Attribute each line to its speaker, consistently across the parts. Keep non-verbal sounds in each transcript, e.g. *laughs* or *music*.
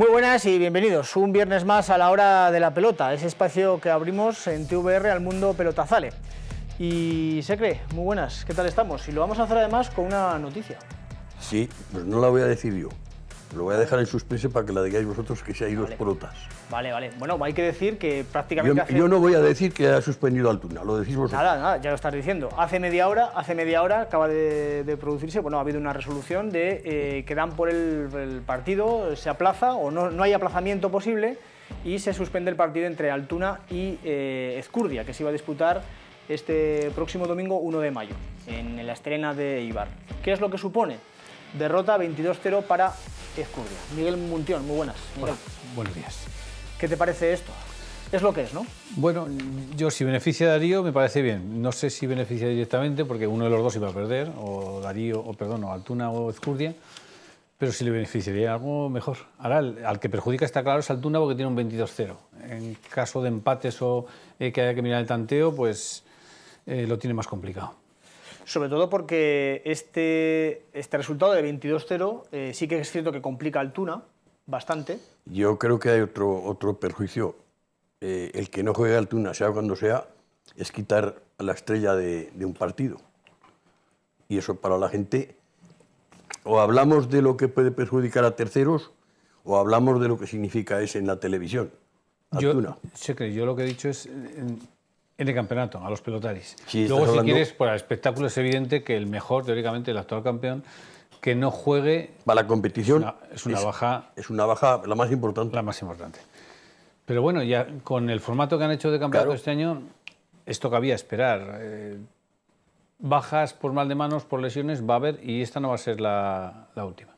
Speaker 1: Muy buenas y bienvenidos. Un viernes más a la hora de la pelota, ese espacio que abrimos en TVR al mundo pelotazale. Y se cree, muy buenas, ¿qué tal estamos? Y lo vamos a hacer además con una noticia.
Speaker 2: Sí, pero pues no la voy a decir yo. Lo voy a dejar en suspense para que la digáis vosotros que seáis vale. ido protas.
Speaker 1: Vale, vale. Bueno, hay que decir que prácticamente. Yo, yo no voy a decir
Speaker 2: que ha suspendido Altuna, lo decís vosotros. Nada,
Speaker 1: nada, ya lo estás diciendo. Hace media hora, hace media hora acaba de, producirse, bueno, ha habido una resolución de eh, que dan por el, partido, se aplaza o no, no hay aplazamiento posible y se suspende el partido entre Altuna y eh, Escurdia, que se iba a disputar este próximo domingo 1 de mayo, en la estrena de Ibar. ¿Qué es lo que supone? derrota 22-0 para Escurria. Miguel Muntión, muy buenas. buenos días. ¿Qué te parece esto? Es lo que es, ¿no?
Speaker 3: Bueno, yo si beneficia a Darío me parece bien. No sé si beneficia directamente porque uno de los dos iba a perder, o Darío, o perdón, o Altuna o Escurdia, pero si le beneficiaría algo mejor. Ahora, al, que perjudica está claro es Altuna porque tiene un 22-0. En caso de empates o eh, que haya que mirar el tanteo, pues eh, lo tiene más complicado
Speaker 1: sobre todo porque este, este resultado de 22-0 eh, sí que es cierto que complica al Tuna bastante.
Speaker 2: Yo creo que hay otro, otro perjuicio. Eh, el que no juegue al Tuna, sea cuando sea, es quitar a la estrella de, un partido. Y eso para la gente, o hablamos de lo que puede perjudicar a terceros, o hablamos de lo que significa eso en la televisión.
Speaker 3: Yo, yo lo que he dicho es, en el campeonato, a los pelotaris. Luego, si quieres, para espectáculo es evidente que el mejor, teóricamente, el actual campeón,
Speaker 2: que no juegue... Para la competición es una, baja... Es una baja la más importante. La más importante.
Speaker 3: Pero bueno, ya con el formato que han hecho de campeonato este año, esto cabía esperar. Eh, bajas por mal de manos, por lesiones, va a haber y esta no va a ser la, la última.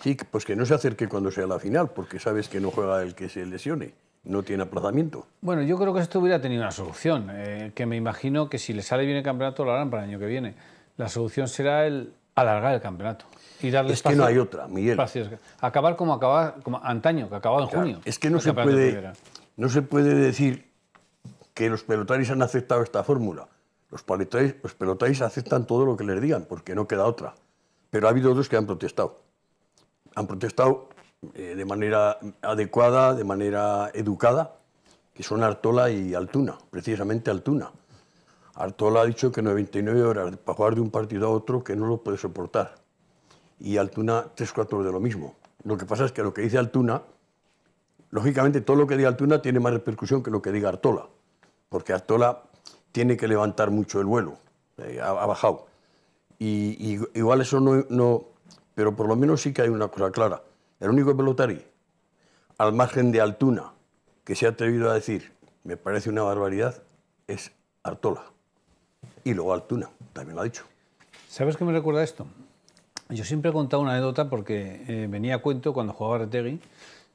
Speaker 2: Sí, pues que no se acerque cuando sea la final, porque sabes que no juega el que se lesione no tiene aplazamiento.
Speaker 3: Bueno, yo creo que esto hubiera tenido una solución, eh, que me imagino que si le sale bien el campeonato lo harán para el año que viene. La solución será el alargar el campeonato y darle es que no hay otra, Miguel. acabar como acababa como antaño, que acababa en junio. Es que no se puede
Speaker 2: no se puede decir que los pelotaris han aceptado esta fórmula. Los pelotaris, los pelotaris aceptan todo lo que les digan porque no queda otra. Pero ha habido otros que han protestado. Han protestado eh, de manera adecuada, de manera educada, que son Artola y Altuna, precisamente Altuna. Artola ha dicho que 99 horas para jugar de un partido a otro que no lo puede soportar. Y Altuna 3-4 de lo mismo. Lo que pasa es que lo que dice Altuna, lógicamente todo lo que diga Altuna tiene más repercusión que lo que diga Artola, porque Artola tiene que levantar mucho el vuelo, eh, ha, bajado. Y, igual eso no, no, pero por lo menos sí que hay una cosa clara el único pelotari, al margen de Altuna, que se ha atrevido a decir, me parece una barbaridad, es Artola. Y luego Altuna, también lo ha dicho.
Speaker 3: ¿Sabes qué me recuerda esto? Yo siempre he contado una anécdota porque eh, venía a cuento cuando jugaba Retegui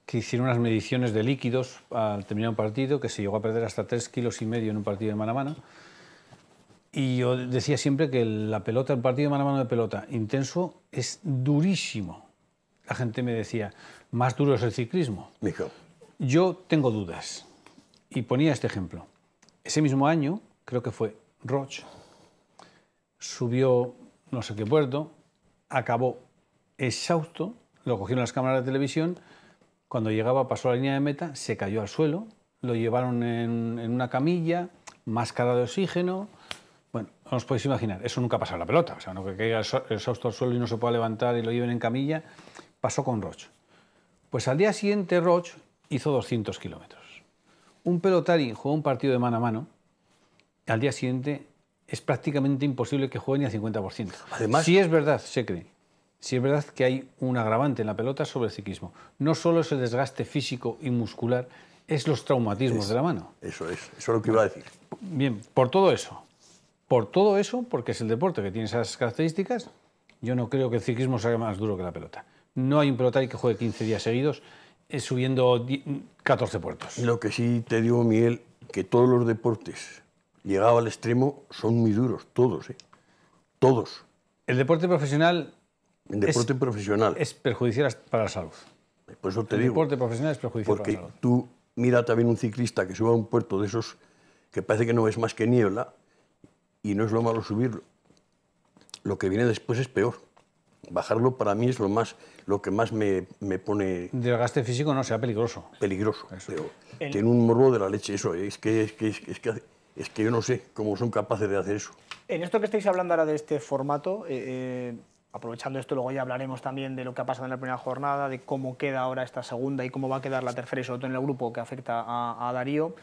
Speaker 3: que hicieron unas mediciones de líquidos al terminar un partido, que se llegó a perder hasta 3 kilos y medio en un partido de mano a mano. Y yo decía siempre que la pelota, el partido de mano a mano de pelota intenso es durísimo, la gente me decía, más duro es el ciclismo. Yo tengo dudas. Y ponía este ejemplo. Ese mismo año, creo que fue Roche, subió no sé qué puerto, acabó exhausto, lo cogieron las cámaras de televisión, cuando llegaba pasó la línea de meta, se cayó al suelo, lo llevaron en, una camilla, máscara de oxígeno, bueno, os podéis imaginar, eso nunca pasa en la pelota, o sea, no que caiga exhausto al suelo y no se pueda levantar y lo lleven en camilla, pasó con Roche. Pues al día siguiente Roche hizo 200 kilómetros. Un pelotari juega un partido de mano a mano, al día siguiente es prácticamente imposible que juegue ni al 50%. Además, si es verdad, se cree. Si es verdad que hay un agravante en la pelota sobre el ciclismo. No solo es el desgaste físico y muscular, es los traumatismos de la mano.
Speaker 2: Eso es, eso es lo que iba a decir.
Speaker 3: Bien, por todo eso, por todo eso, porque es el deporte que tiene esas características, yo no creo que el ciclismo sea más duro que la pelota no hay un pelotari que juegue 15 días seguidos eh, subiendo
Speaker 2: 14 puertos. Lo que sí te digo, Miguel, que todos los deportes, llegado al extremo, son muy duros, todos, ¿eh? todos. El deporte profesional... deporte es, profesional. Es perjudicial para la salud. Por pues eso te digo. deporte
Speaker 3: profesional es perjudicial para la salud. Porque
Speaker 2: tú mira también un ciclista que suba a un puerto de esos que parece que no es más que niebla y no es lo malo subirlo. Lo que viene después es peor bajarlo para mí es lo más lo que más me, me pone
Speaker 3: desgaste físico no sea peligroso
Speaker 2: peligroso tiene un morbo de la leche eso eh. es que es que, es que, es que yo no sé cómo son capaces de hacer eso
Speaker 1: en esto que estáis hablando ahora de este formato eh, eh, aprovechando esto luego ya hablaremos también de lo que ha pasado en la primera jornada de cómo queda ahora esta segunda y cómo va a quedar la tercera y sobre todo en el grupo que afecta a, Darío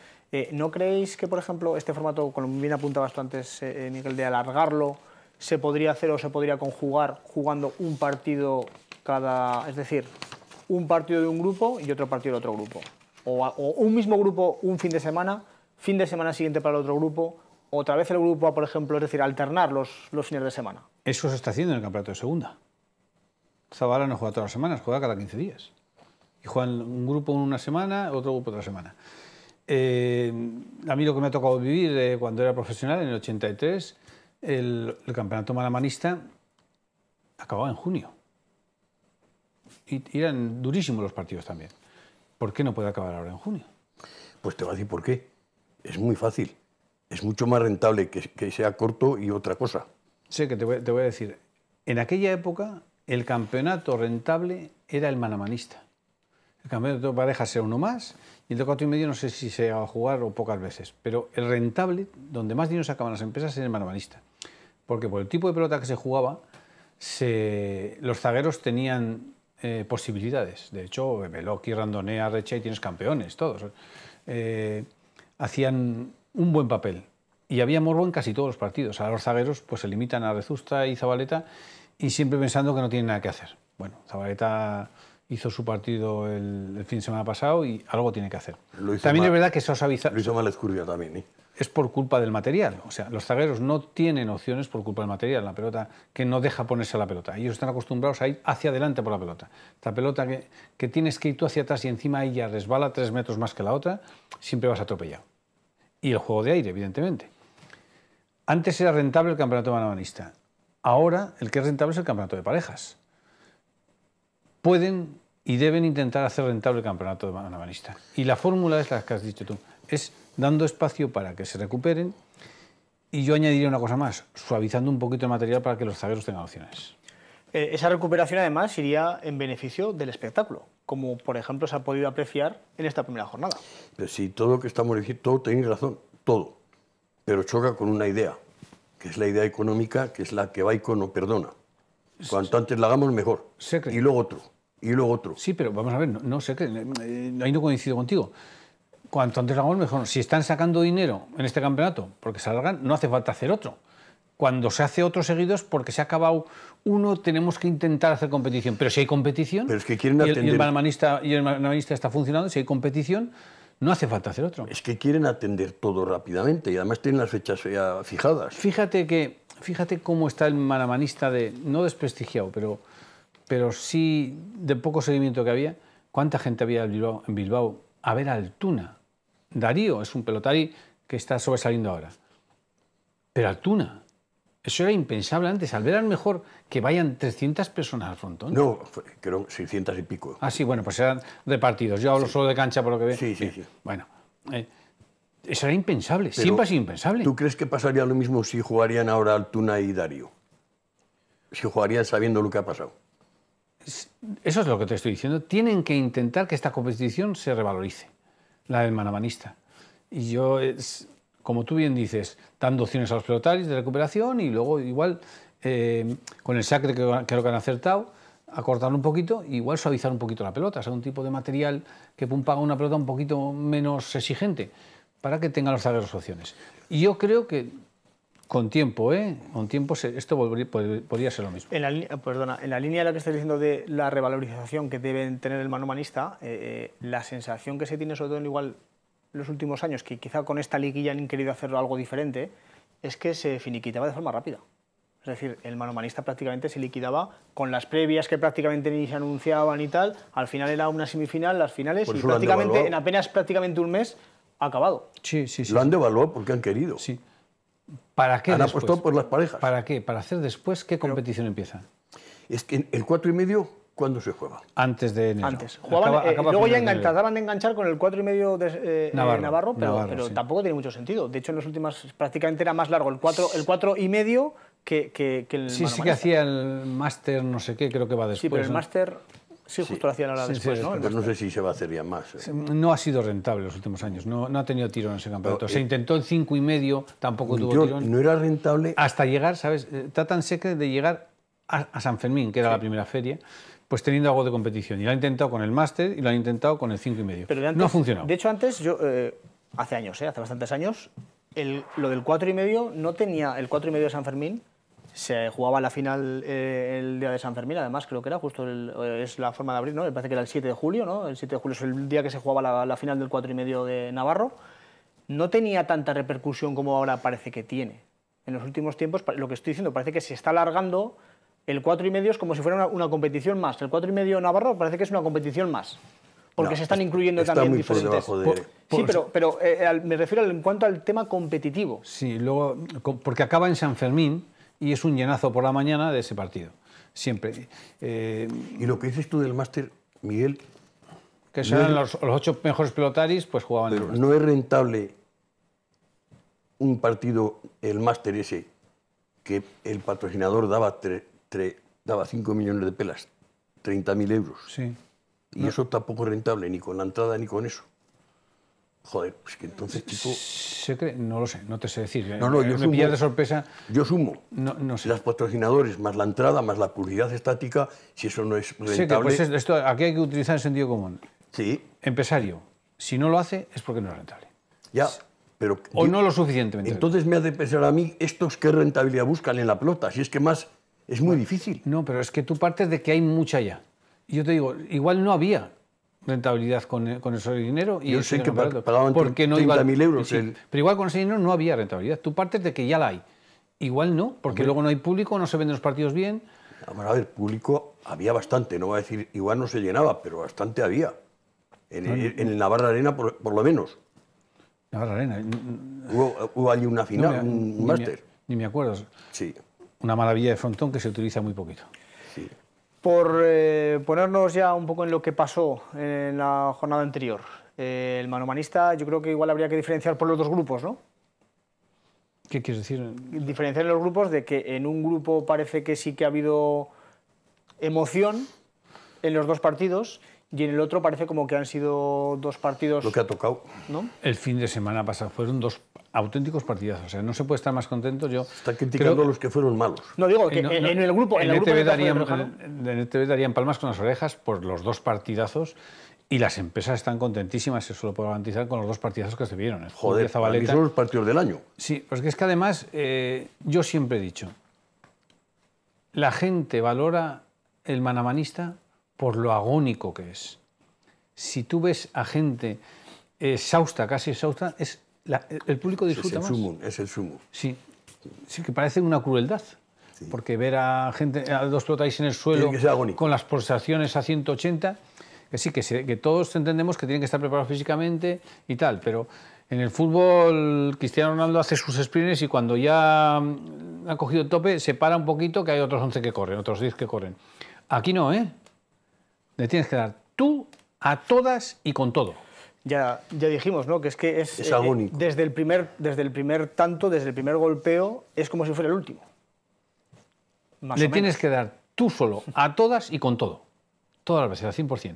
Speaker 1: no creéis que por ejemplo este formato como bien apunta tú antes Miguel de alargarlo se podría hacer o se podría conjugar jugando un partido cada, es decir, un partido de un grupo y otro partido de otro grupo. O, un mismo grupo un fin de semana, fin de semana siguiente para el otro grupo, otra vez el grupo A, por ejemplo, es decir, alternar los, fines de semana.
Speaker 3: Eso se está haciendo en el campeonato de segunda. Zavala no juega todas las semanas, juega cada 15 días. Y juegan un grupo una semana, otro grupo otra semana. Eh, a mí lo que me ha tocado vivir eh, cuando era profesional, en el 83, el, campeonato manamanista acababa en junio. Y eran durísimos los partidos también. ¿Por qué
Speaker 2: no puede acabar ahora en junio? Pues te voy a decir por qué. Es muy fácil. Es mucho más rentable que, sea corto y otra cosa. sí, que te voy, a decir. En aquella época,
Speaker 3: el campeonato rentable era el manamanista. El campeonato de parejas era uno más y el de cuatro y medio no sé si se va a jugar o pocas veces, pero el rentable, donde más dinero sacaban las empresas, es el manomanista. Porque por el tipo de pelota que se jugaba, se... los zagueros tenían eh, posibilidades. De hecho, Beloki, Randonea, Recha y tienes campeones, todos. Eh, hacían un buen papel. Y había morbo en casi todos los partidos. A los zagueros pues, se limitan a Rezusta y Zabaleta y siempre pensando que no tienen nada que hacer. Bueno, Zabaleta hizo su partido el, fin de semana pasado y algo tiene que hacer.
Speaker 2: También es verdad que se os avisa. Lo hizo mal Escurria también. ¿eh?
Speaker 3: Es por culpa del material. O sea, los zagueros no tienen opciones por culpa del material. La pelota que no deja ponerse a la pelota. Ellos están acostumbrados a ir hacia adelante por la pelota. Esta pelota que, tienes que ir tú hacia atrás y encima ella resbala tres metros más que la otra, siempre vas atropellado. Y el juego de aire, evidentemente. Antes era rentable el campeonato manabanista. Ahora el que es rentable es el campeonato de parejas pueden y deben intentar hacer rentable el campeonato de Bananabanista. Y la fórmula es la que has dicho tú, es dando espacio para que se recuperen y yo añadiría una cosa más, suavizando un poquito el material para que los zagueros tengan opciones.
Speaker 1: Eh, esa recuperación además iría en beneficio del espectáculo, como por ejemplo se ha podido apreciar en esta primera jornada.
Speaker 2: Pero si todo lo que estamos diciendo, todo tenéis razón, todo, pero choca con una idea, que es la idea económica, que es la que va no perdona. Cuanto antes la hagamos, mejor. Y luego otro y luego otro. Sí, pero vamos a ver, no, sé qué, eh, eh, ahí no
Speaker 3: coincido contigo. Cuanto antes lo hagamos mejor. Si están sacando dinero en este campeonato porque se alargan, no hace falta hacer otro. Cuando se hace otro seguidos porque se ha acabado uno, tenemos que intentar hacer competición. Pero si hay competición, pero que quieren y, el, y está funcionando, si hay competición, no hace falta hacer otro. Es que quieren
Speaker 2: atender todo rápidamente y además tienen las fechas
Speaker 3: ya fijadas. Fíjate que fíjate cómo está el manamanista de no desprestigiado, pero pero sí de poco seguimiento que había, cuánta gente había en Bilbao, a ver a Altuna. Darío es un pelotari que está sobresaliendo ahora. Pero Altuna, eso era impensable antes. Al ver al mejor que vayan 300 personas al frontón. No,
Speaker 2: creo 600 y pico.
Speaker 3: Ah, sí, bueno, pues eran de partidos. Yo hablo solo de cancha por lo que veo. Sí, sí, sí, Bueno, eh, eso era impensable. Siempre ha
Speaker 2: sido impensable. ¿Tú crees que pasaría lo mismo si jugarían ahora Altuna y Darío? Si jugarían sabiendo lo que ha pasado
Speaker 3: eso es lo que te estoy diciendo, tienen que intentar que esta competición se revalorice, la del manabanista. Y yo, como tú bien dices, dando opciones a los pelotarios de recuperación y luego igual eh, con el sacre que creo que han acertado, acortar un poquito, igual suavizar un poquito la pelota, hacer un tipo de material que pumpa una pelota un poquito menos exigente para que tengan los zagueros opciones. Y yo creo que con tiempo, ¿eh? Con tiempo esto podría ser lo mismo.
Speaker 1: En la, perdona, en la línea de lo que estás diciendo de la revalorización que deben tener el mano eh, eh, la sensación que se tiene, sobre todo en igual los últimos años, que quizá con esta liguilla han querido hacer algo diferente, es que se finiquitaba de forma rápida. Es decir, el manomanista prácticamente se liquidaba con las previas que prácticamente ni se anunciaban y tal. Al final era una semifinal, las finales, y prácticamente en apenas prácticamente un mes acabado. Sí, sí, sí. Lo han devaluado porque han querido. Sí.
Speaker 3: ¿Para qué? Han apostado por las parejas. ¿Para qué? ¿Para hacer después qué competición empieza? Es
Speaker 2: que el 4 y medio, ¿cuándo se juega? Antes de enero. Antes. Eh, luego ya
Speaker 1: trataban de enganchar con el 4 y medio de, eh, eh, Navarro, pero, pero tampoco tiene mucho sentido. De hecho, en las últimas prácticamente era más largo el 4 el y medio que, que, el. Sí, sí que hacía
Speaker 3: el máster, no sé qué, creo que va después. Sí, pero el
Speaker 1: máster. Sí, justo hacían ahora después, ¿no? Pues
Speaker 2: no sé si se va a hacer ya más. ¿eh?
Speaker 3: No ha sido rentable los últimos años, no, ha tenido tiro en ese campeonato. se eh, intentó en cinco y medio, tampoco tuvo tirón. No era rentable. Hasta llegar, ¿sabes? Eh, tratan que de llegar a, San Fermín, que era la primera feria, pues teniendo algo de competición. Y lo han intentado con el máster y lo han intentado con el cinco y medio. Pero no ha funcionado.
Speaker 1: De hecho, antes, yo, hace años, hace bastantes años, lo del cuatro y medio no tenía el cuatro y medio de San Fermín se jugaba la final eh, el día de San Fermín, además creo que era justo, eh, es la forma de abrir, ¿no? Me parece que era el 7 de julio, ¿no? El 7 de julio es el día que se jugaba la, final del 4 y medio de Navarro. No tenía tanta repercusión como ahora parece que tiene. En los últimos tiempos, lo que estoy diciendo, parece que se está alargando el 4 y medio es como si fuera una, competición más. El 4 y medio Navarro parece que es una competición más porque se están incluyendo también diferentes. sí, pero, me refiero en cuanto al tema competitivo.
Speaker 3: Sí, luego, porque acaba en San Fermín, y es un llenazo por la mañana de ese partido, siempre.
Speaker 2: Eh, y lo que dices tú del máster, Miguel... Que son
Speaker 3: los, ocho mejores pelotaris, pues jugaban...
Speaker 2: no es rentable un partido, el máster ese, que el patrocinador daba, tre, daba 5 millones de pelas, 30.000 euros. Sí. Y eso tampoco es rentable, ni con la entrada ni con eso. Joder, pues que entonces, tipo...
Speaker 3: Eh, no lo sé, no te sé decir. ¿eh? No, no, eh, yo me sumo, de
Speaker 2: sorpresa. Yo sumo. No, no sé. Las patrocinadores, más la entrada, más la publicidad estática, si eso no es rentable... Sí, que pues
Speaker 3: esto, aquí hay que utilizar el sentido común. Sí. Empresario, si no
Speaker 2: lo hace es porque no es rentable. Ya, pero... O no lo suficientemente. Entonces me ha de pensar a mí, ¿estos que rentabilidad buscan en la pelota? Si es que más... Es muy difícil. No, pero es que tú
Speaker 3: partes de que hay mucha ya. Yo te digo, igual no había, rentabilidad con, con ese dinero. Y Yo sé que pagaban porque no iba, euros. el... Pero igual con ese dinero no había rentabilidad. Tú partes de que ya la hay. Igual no, porque luego no hay público, no se venden los partidos bien.
Speaker 2: a ver, público había bastante, no voy a decir, igual no se llenaba, pero bastante había. En, en el Navarra Arena, por, lo menos. Navarra Arena. Hubo, hubo allí una final, un máster.
Speaker 3: Ni me acuerdo. Sí. Una maravilla de frontón que se utiliza muy poquito.
Speaker 1: Por eh, ponernos ya un poco en lo que pasó en la jornada anterior, eh, el manomanista yo creo que igual habría que diferenciar por los dos grupos, ¿no?
Speaker 3: ¿Qué quieres decir?
Speaker 1: Diferenciar los grupos de que en un grupo parece que sí que ha habido emoción en los dos partidos y en el otro parece como que han sido dos partidos... Lo que ha tocado.
Speaker 3: El fin de semana pasado fueron dos auténticos partidazos. O sea, no se puede estar más contento. Yo Están criticando a los que fueron malos.
Speaker 1: No digo que en, el grupo. E en, el grupo ETV
Speaker 3: darían, palmas con las orejas por los dos partidazos. Y las empresas están contentísimas, eso lo puedo garantizar, con los dos partidazos que se vieron. Joder, Zabaleta. son los
Speaker 2: partidos del año.
Speaker 3: Sí, porque es que además, eh, yo siempre he dicho, la gente valora el manamanista por lo agónico que es. Si tú ves a gente eh, exhausta, casi exhausta, es
Speaker 2: el público disfruta es el es el sumo.
Speaker 3: Sí. que parece una crueldad. Porque ver a gente, a dos trotáis en el suelo con las pulsaciones a 180, que sí, que, que todos entendemos que tienen que estar preparados físicamente y tal, pero en el fútbol Cristiano Ronaldo hace sus sprints y cuando ya mm, ha cogido el tope se para un poquito que hay otros 11 que corren, otros 10 que corren. Aquí no, ¿eh? Le tienes que dar tú a todas y con todo.
Speaker 1: Ya, ya dijimos, ¿no? Que es que es, eh, Desde el, primer, desde el primer tanto, desde el primer golpeo, es como si fuera el último. Le tienes
Speaker 3: que dar tú solo, a todas y con todo. Todas las veces, al 100%.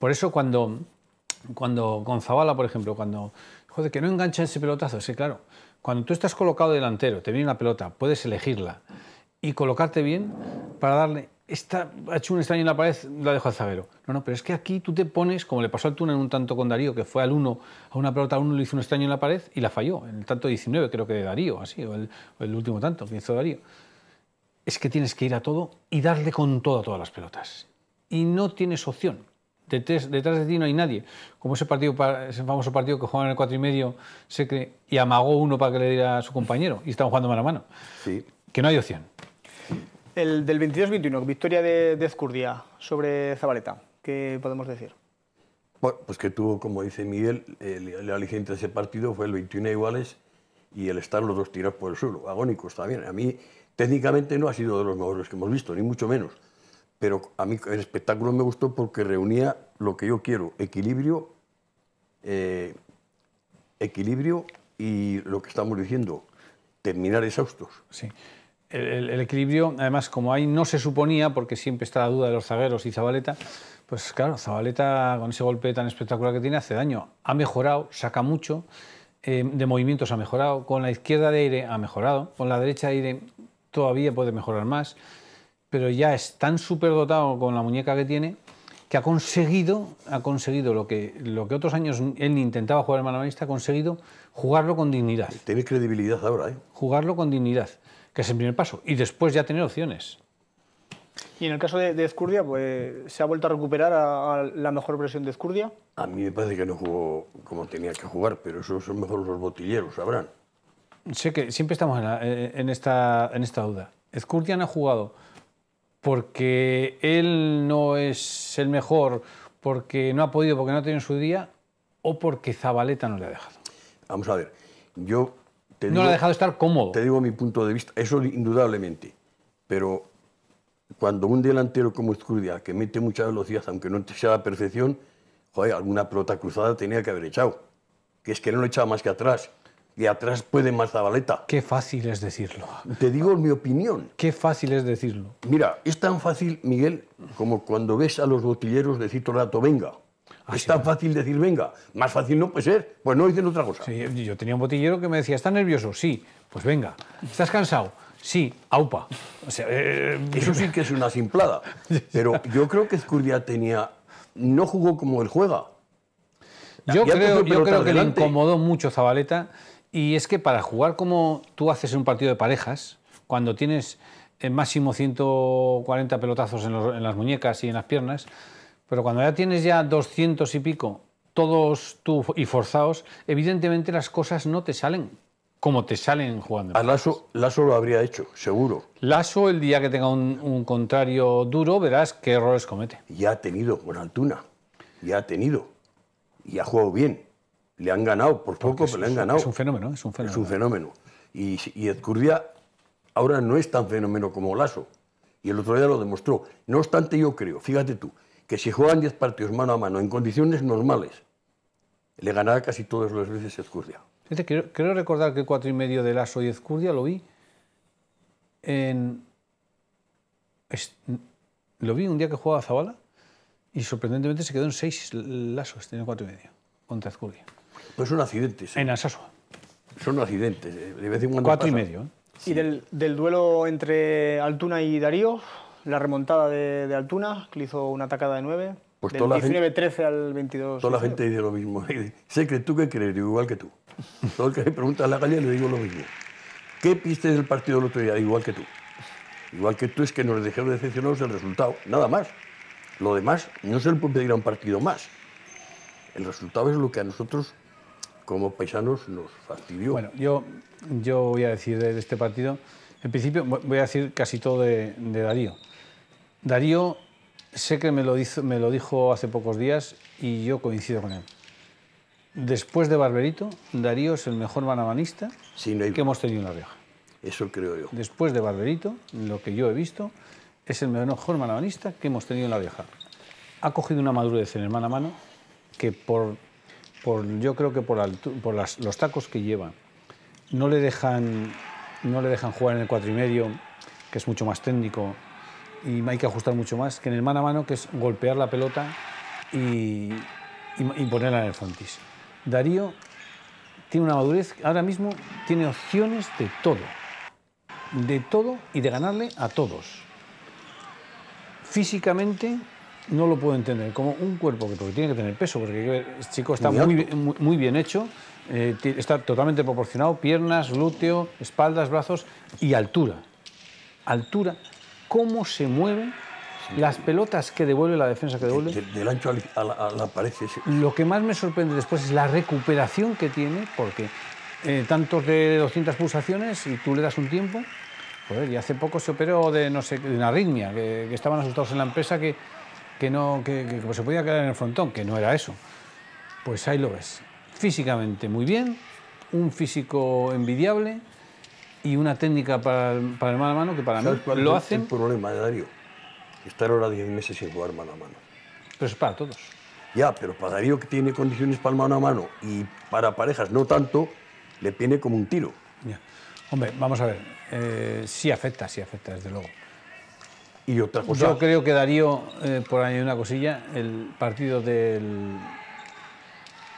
Speaker 3: Por eso cuando, cuando con por ejemplo, cuando... Joder, que no engancha ese pelotazo. Sí, claro. Cuando tú estás colocado delantero, te viene una pelota, puedes elegirla y colocarte bien para darle ha hecho un extraño en la pared, la dejo al zaguero. No, no, pero es que aquí tú te pones, como le pasó al Tuna en un tanto con Darío, que fue al uno, a una pelota al uno le hizo un extraño en la pared y la falló, en el tanto 19 creo que de Darío, así, o el, último tanto que hizo Darío. Es que tienes que ir a todo y darle con todo a todas las pelotas. Y no tienes opción. Detrás, de ti no hay nadie. Como ese partido, ese famoso partido que juegan en el 4 y medio, se cree, y amagó uno para que le diera a su compañero, y
Speaker 1: estaban jugando mano a mano. Sí. Que no hay opción. El del 22-21, victoria de, de Escurdia sobre Zabaleta. ¿Qué podemos decir?
Speaker 2: Bueno, pues que tuvo, como dice Miguel, el, aliciente de ese partido fue el 21 iguales y el estar los dos tirados por el suelo, agónicos también. A mí, técnicamente, no ha sido de los mejores que hemos visto, ni mucho menos. Pero a mí el espectáculo me gustó porque reunía lo que yo quiero, equilibrio, eh, equilibrio y lo que estamos diciendo, terminar exhaustos. Sí
Speaker 3: el, equilibrio, además, como ahí no se suponía, porque siempre está la duda de los zagueros y Zabaleta, pues claro, Zabaleta con ese golpe tan espectacular que tiene hace daño. Ha mejorado, saca mucho, eh, de movimientos ha mejorado, con la izquierda de aire ha mejorado, con la derecha de aire todavía puede mejorar más, pero ya es tan superdotado con la muñeca que tiene que ha conseguido, ha conseguido lo que, lo que otros años él intentaba jugar el manomanista, ha conseguido jugarlo con dignidad. Tiene credibilidad ahora, ¿eh? Jugarlo con dignidad que es el primer paso, y después ya tener opciones.
Speaker 1: Y en el caso de, de Escurdia, pues, ¿se ha vuelto a recuperar a, la mejor versión de Escurdia?
Speaker 2: A mí me parece que no jugó como tenía que jugar, pero eso son mejor los botilleros, sabrán.
Speaker 1: Sé que siempre
Speaker 3: estamos en, eh, eh, esta, en esta duda. Escurdia no ha jugado porque él no es el mejor, porque no ha podido, porque no ha tenido su día, o porque Zabaleta no le ha dejado.
Speaker 2: Vamos a ver, yo no lo ha dejado estar cómodo. Te digo mi punto de vista, eso indudablemente. Pero cuando un delantero como Escurdia, que mete mucha velocidad, aunque no te sea la percepción joder, alguna pelota cruzada tenía que haber echado. Que es que no lo echaba más que atrás. Y atrás puede más Zabaleta. Qué fácil es decirlo. Te digo mi opinión. Qué fácil es decirlo. Mira, es tan fácil, Miguel, como cuando ves a los botilleros decir todo el rato, venga. ...está ah, es tan fácil decir, venga, más fácil no puede ser. Pues no dicen otra cosa. yo tenía un botillero que me decía, ¿estás nervioso? Sí, pues venga. ¿Estás cansado? Sí, aupa. O eh, Eso sí que es una simplada. Pero yo creo que Zcuria tenía. No jugó como él juega. Yo creo, que le
Speaker 3: incomodó mucho Zabaleta. Y es que para jugar como tú haces en un partido de parejas, cuando tienes eh, en máximo 140 pelotazos en las muñecas y en las piernas, pero cuando ya tienes ya 200 y pico, todos tú y forzados, evidentemente las cosas no te salen como te salen jugando.
Speaker 2: A Lasso, lo habría hecho, seguro.
Speaker 3: Lasso, el día que tenga un, contrario duro,
Speaker 2: verás qué errores comete. Ya ha tenido con Altuna, ya ha tenido, y ha jugado bien. Le han ganado, por poco, pero le han ganado. Es un fenómeno, es un fenómeno. Es un fenómeno. Y, y ahora no es tan fenómeno como Lasso. Y el otro día lo demostró. No obstante, yo creo, fíjate tú, que si juegan 10 partidos mano a mano en condiciones normales, le ganará casi todas las veces Ezcurdia.
Speaker 3: Quiero creo recordar que cuatro y medio de Lazo y Ezcurdia lo vi en... lo vi un día que jugaba Zabala y sorprendentemente se quedó en 6 lazos, tenía 4 y medio
Speaker 2: contra Ezcurdia. Pues son accidentes. ¿eh? En Asasua. Son accidentes, ¿eh? de vez en cuando 4 y medio. ¿eh?
Speaker 1: ¿Y del, del duelo entre Altuna y Darío? la remontada de, Altuna, que le hizo una atacada de 9, pues del 19-13 al 22. Toda la gente
Speaker 2: dice lo mismo. *laughs* Sé que tú qué crees, igual que tú. *laughs* Todo el que me pregunta a la calle, le digo lo mismo. ¿Qué piste del partido el otro día? Igual que tú. Igual que tú es que nos dejaron decepcionados el resultado, nada más. Lo demás no se le puede pedir a un partido más. El resultado es lo que a nosotros como paisanos nos fastidió.
Speaker 3: Bueno, yo, yo voy a decir de este partido, en principio voy a decir casi todo de Darío. Darío, sé que me lo, dijo hace pocos días y yo coincido con él. Después de Barberito, Darío es el mejor manabanista que hemos tenido en La vieja. Eso creo yo. Después de Barberito, lo que yo he visto, es el mejor manabanista que hemos tenido en La vieja. Ha cogido una madurez en el mano mano que por, yo creo que por, los tacos que lleva no le dejan no le dejan jugar en el cuatro y medio que es mucho más técnico y hay que ajustar mucho más que en el mano a mano, que es golpear la pelota y, y, ponerla en el frontis. Darío tiene una madurez, ahora mismo tiene opciones de todo, de todo y de ganarle a todos. Físicamente no lo puedo entender, como un cuerpo que tiene que tener peso, porque el chico está muy, muy, bien hecho, eh, está totalmente proporcionado, piernas, glúteo, espaldas, brazos y altura. Altura cómo se mueven las pelotas que devuelve la defensa que devuelve. del ancho a la, pared. Lo que más me sorprende después es la recuperación que tiene, porque eh, tantos de 200 pulsaciones y tú le das un tiempo. y hace poco se operó de, no sé, de una arritmia, que, estaban asustados en la empresa que, que no que, que se podía quedar en el frontón, que no era eso. Pues ahí lo ves. Físicamente muy bien, un físico envidiable, y una técnica para, para el mano a mano que para mí lo es un El
Speaker 2: problema, Darío, estar ahora 10 meses sin jugar mano a mano. Pero es para todos. Ya, pero para Darío que tiene condiciones para el mano a mano y para parejas no tanto, le tiene como un tiro.
Speaker 3: Hombre, vamos a ver, eh, sí afecta, sí afecta, desde luego.
Speaker 2: Y otra cosa. Yo
Speaker 3: creo que Darío, eh, por añadir una cosilla, el partido del,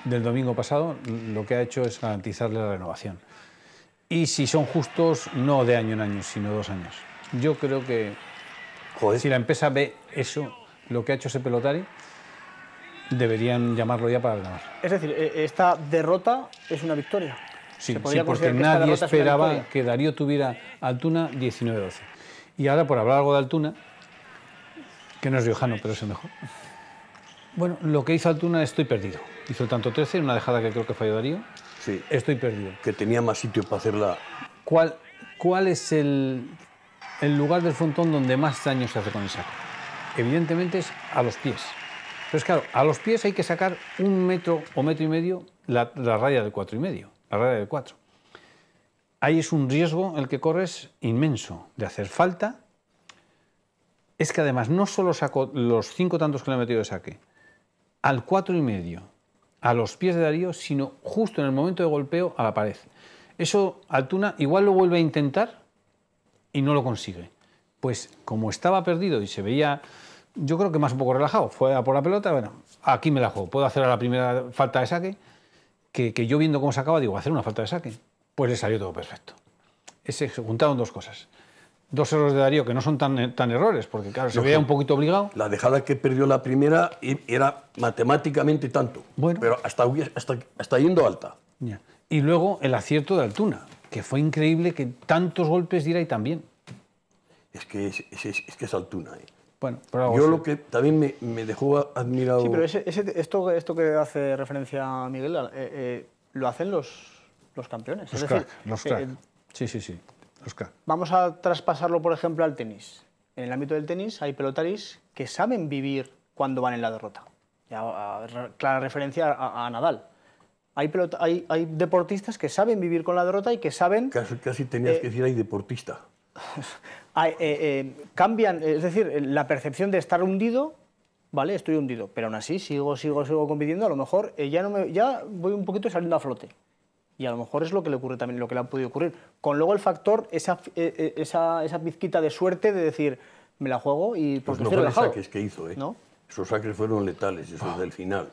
Speaker 3: del domingo pasado lo que ha hecho es garantizarle la renovación y si son justos, no de año en año, sino dos años. Yo creo que si la empresa ve eso, lo que ha hecho ese pelotari, deberían llamarlo ya para ganar.
Speaker 1: Es decir, e-, esta derrota es una victoria.
Speaker 3: Sí, porque nadie esperaba que Darío tuviera Altuna 19-12. Y ahora, por hablar algo de Altuna, que no es riojano, pero es el mejor. Bueno, lo que hizo Altuna estoy perdido. Hizo el tanto 13, una dejada que creo que falló Darío
Speaker 2: estoy perdido. Que tenía más sitio para
Speaker 3: hacerla. ¿Cuál, es el, lugar del frontón donde más daño se hace con el saco? Evidentemente es a los pies. Pero es claro, a los pies hay que sacar un metro o metro y medio la, raya del cuatro y medio, la raya del cuatro Ahí es un riesgo el que corres inmenso de hacer falta. Es que además no solo saco los cinco tantos que le he metido de saque, al cuatro y medio a los pies de Darío, sino justo en el momento de golpeo a la pared. Eso Altuna igual lo vuelve a intentar y no lo consigue. Pues como estaba perdido y se veía, yo creo que más un poco relajado, fue a por la pelota, bueno, aquí me la juego, puedo hacer a la primera falta de saque, que, yo viendo cómo se acaba digo, hacer una falta de saque. Pues le salió todo perfecto.
Speaker 2: Ese, se juntaron dos cosas dos errores de Darío que no son tan, eh, tan errores, porque claro, se veía un poquito obligado. La dejada que perdió la primera era matemáticamente tanto, bueno. pero hasta, hasta, yendo alta.
Speaker 3: Y luego el acierto de Altuna, que fue increíble que
Speaker 2: tantos golpes diera y también. Es que es, que es Altuna. Eh. Bueno, Yo lo que también me, me, dejó admirado... Sí, pero
Speaker 1: esto, esto que hace referencia Miguel, eh, lo hacen los, los campeones. Los es los crack. sí, sí, sí. Vamos a traspasarlo, por ejemplo, al tenis. En el ámbito del tenis hay pelotaris que saben vivir cuando van en la derrota. Ya, clara referencia a, Nadal. Hay, deportistas que saben vivir con la derrota y que saben... Casi, tenías eh, que decir hay deportista. *laughs* Eh, eh, cambian, es decir, la percepción de estar hundido, vale, estoy hundido, pero aún así sigo, sigo, sigo compitiendo, a lo mejor ya, no me, ya voy un poquito saliendo a flote. Y a lo mejor es lo que le ocurre también, lo que le ha podido ocurrir. Con luego el factor, esa, eh, eh, esa, esa pizquita de suerte de decir, me la juego y pues los no saques
Speaker 2: que hizo, ¿eh? Esos saques fueron letales, esos ah. del final.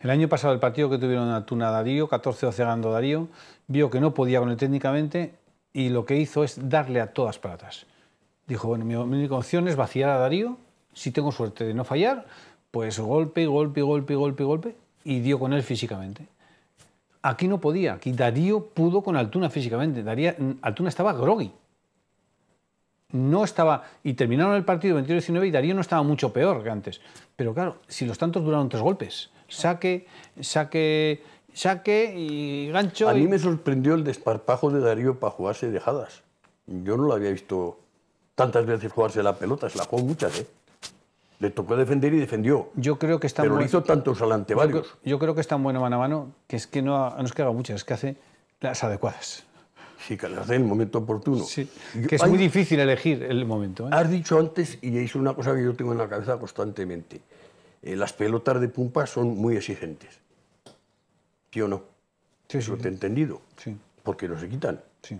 Speaker 3: el año pasado el partido que tuvieron a Tuna Darío, 14-12 ganando Darío, vio que no podía con él técnicamente y lo que hizo es darle a todas para Dijo, bueno, mi, única opción es vaciar a Darío, si tengo suerte de no fallar, pues golpe, golpe, golpe, golpe, golpe, y dio con él físicamente. Aquí no podía, aquí Darío pudo con Altuna físicamente. Darío Altuna estaba grogui, No estaba. Y terminaron el partido 21-19 y Darío no estaba mucho peor que antes. Pero claro, si los tantos duraron tres golpes. Saque, saque, saque y gancho. A mí me
Speaker 2: sorprendió el desparpajo de Darío para jugarse dejadas. Yo no lo había visto tantas veces jugarse la pelota, se la jugó muchas, ¿eh? Le tocó defender y defendió.
Speaker 3: Yo creo que está Pero lo hizo
Speaker 2: tantos alante varios.
Speaker 3: Yo, creo que es tan bueno mano a mano que es que no, ha, no es que haga muchas, es que hace las adecuadas.
Speaker 2: Sí, que las hace en el momento oportuno. Sí, que es muy
Speaker 3: difícil elegir el momento. ¿eh? Has
Speaker 2: dicho antes, y es una cosa que yo tengo en la cabeza constantemente, eh, las pelotas de pumpa son muy exigentes. ¿Sí o no? Sí, te he entendido. Sí. Porque no se quitan. Sí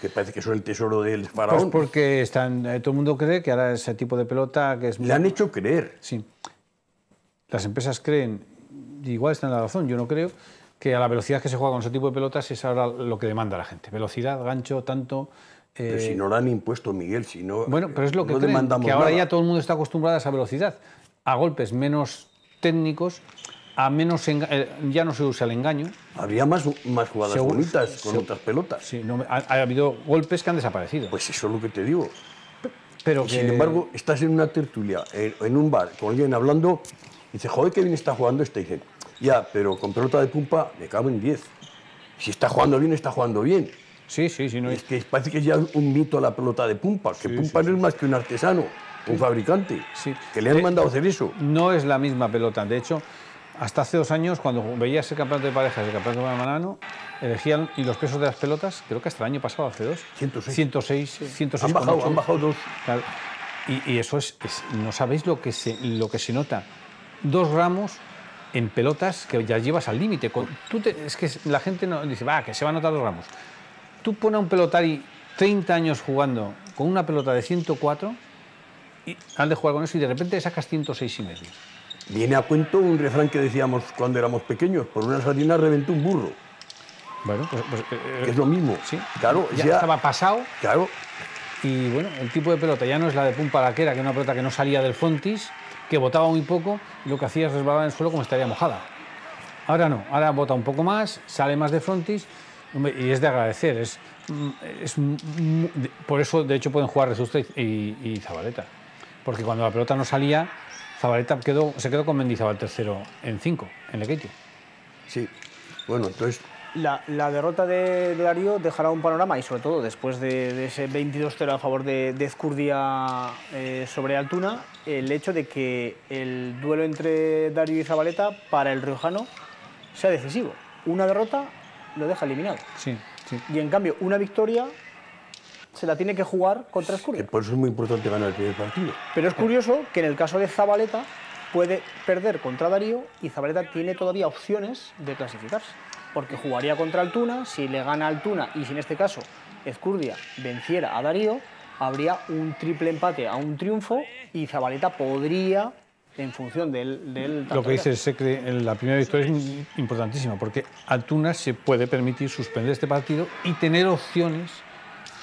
Speaker 2: que parece que son el tesoro del pues faraón. Pues
Speaker 3: porque están, eh, todo el mundo cree que ahora ese tipo de pelota que es... Le han
Speaker 2: hecho creer.
Speaker 3: Sí. Las empresas creen, igual están en la razón, yo no creo, que a la velocidad que se juega con ese tipo de pelotas es ahora lo que demanda la gente. Velocidad, gancho, tanto... Eh, pero si no
Speaker 2: la han impuesto, Miguel, si no... Bueno, pero es lo eh, que creen, que ahora ya
Speaker 3: todo el mundo está acostumbrado a esa velocidad, a golpes menos técnicos a menos eh, ya no se usa el engaño.
Speaker 2: Habría más, más jugadas bonitas con otras
Speaker 3: pelotas. Sí, no, ha, habido
Speaker 2: golpes que han desaparecido. Pues eso es lo que te digo. Pero Sin embargo, estás en una tertulia, en, un bar, con alguien hablando, y dice, joder, qué bien está jugando este. Y dice, ya, pero con pelota de pumpa me cago en 10. Si está jugando bien, está jugando bien. Sí, sí, sí. No Es que parece que es ya un mito la pelota de pumpa, que pumpa no es más que un artesano, un fabricante,
Speaker 3: que le han eh, mandado hacer eso. No es la misma pelota, de hecho hasta hace dos años, cuando veías el campeonato de parejas el campeonato de manano, elegían y los pesos de las pelotas, creo que hasta el año pasado, hace dos. 106. 106, han, bajado, dos. Y, eso es, no sabéis lo que, se, lo que se nota. Dos ramos en pelotas que ya llevas al límite. Es que la gente no, dice, va, que se van a notar dos ramos. Tú pones a un pelotari 30 años jugando con una pelota de 104 y de jugar con eso y de
Speaker 2: repente sacas 106 y medio. Viene a cuento un refrán que decíamos cuando éramos pequeños, por una sardina reventó un burro. Bueno, pues, pues eh, eh, es lo mismo. Sí, claro, ya, estaba
Speaker 3: pasado. Claro. Y bueno, el tipo de pelota ya no es la de pumpa laquera, que era una pelota que no salía del frontis, que botaba muy poco y lo que hacía es resbalar en el suelo como estaría mojada. Ahora no, ahora bota un poco más, sale más de frontis y es de agradecer. Es, mm, es, por eso, de hecho, pueden jugar Resusta y Zabaleta. Porque cuando la pelota no salía, Zabaleta quedó, se quedó con Mendizábal tercero en 5, en Lequeitio.
Speaker 2: Sí, bueno, entonces...
Speaker 1: La, derrota de, Darío dejará un panorama, y sobre todo después de, ese 22-0 a favor de, de eh, sobre Altuna, el hecho de que el duelo entre Darío y Zabaleta para el riojano sea decisivo. Una derrota lo deja eliminado. sí. Y en cambio, una victoria se la tiene que jugar contra Escurria.
Speaker 2: Por eso es muy importante ganar el primer partido.
Speaker 1: Pero es curioso que en el caso de Zabaleta puede perder contra Darío y Zabaleta tiene todavía opciones de clasificarse. Porque jugaría contra Altuna, si le gana Altuna y si en este caso Escurdia venciera a Darío, habría un triple empate a un triunfo y Zabaleta podría en función del... lo que dice
Speaker 3: el Secre, la primera victoria es importantísima, porque Altuna se puede permitir suspender este partido y tener opciones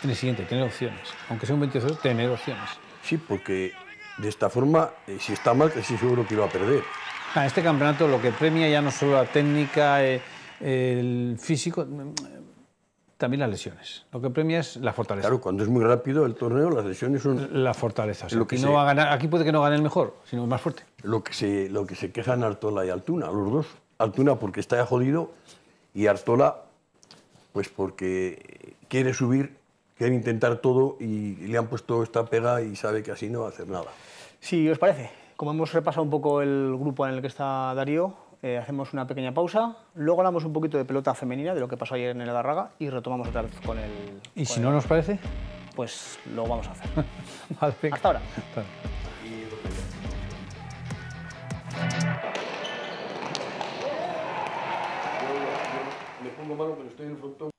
Speaker 3: tiene el siguiente, tener opciones. Aunque sea un 22, tener opciones.
Speaker 2: Sí, porque de esta forma, eh, si está mal, estoy seguro que iba a perder. En ah, este campeonato lo que premia ya no solo la técnica,
Speaker 3: eh, el físico, mm, también las lesiones. Lo que premia es la
Speaker 2: fortaleza. Claro, cuando es muy rápido el torneo, las lesiones son... La fortaleza. no va a ganar, aquí puede que no gane el mejor, sino el más fuerte. Lo que se, lo que se quejan Artola y Altuna, los dos. Altuna porque está jodido y Artola pues porque quiere subir quieren intentar todo y le han puesto esta pega y sabe que así no va a hacer nada.
Speaker 1: Si os parece, como hemos repasado un poco el grupo en el que está Darío, eh, hacemos una pequeña pausa, luego hablamos un poquito de pelota femenina, de lo que pasó ayer en el Adarraga y retomamos otra vez con el...
Speaker 3: ¿Y si no nos parece?
Speaker 1: Pues lo vamos a hacer. *laughs* Hasta ahora.
Speaker 2: Me pongo malo, pero estoy en el frontón.